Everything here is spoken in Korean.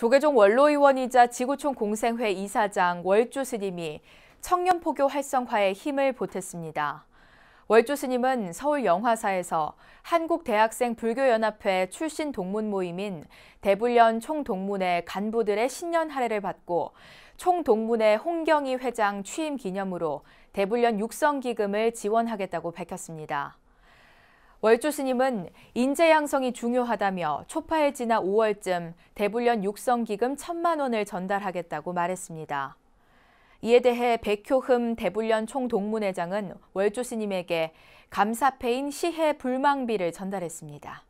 조계종 원로의원이자 지구촌 공생회 이사장 월주 스님이 청년 포교 활성화에 힘을 보탰습니다. 월주 스님은 서울 영화사에서 한국대학생 불교연합회 출신 동문 모임인 대불련 총동문회 간부들의 신년 할애를 받고 총동문회 홍경희 회장 취임 기념으로 대불련 육성기금을 지원하겠다고 밝혔습니다. 월조 스님은 인재 양성이 중요하다며 초파에 지나 5월쯤 대불련 육성기금 1천만 원을 전달하겠다고 말했습니다. 이에 대해 백효흠 대불련 총동문회장은 월조 스님에게 감사패인 시해 불망비를 전달했습니다.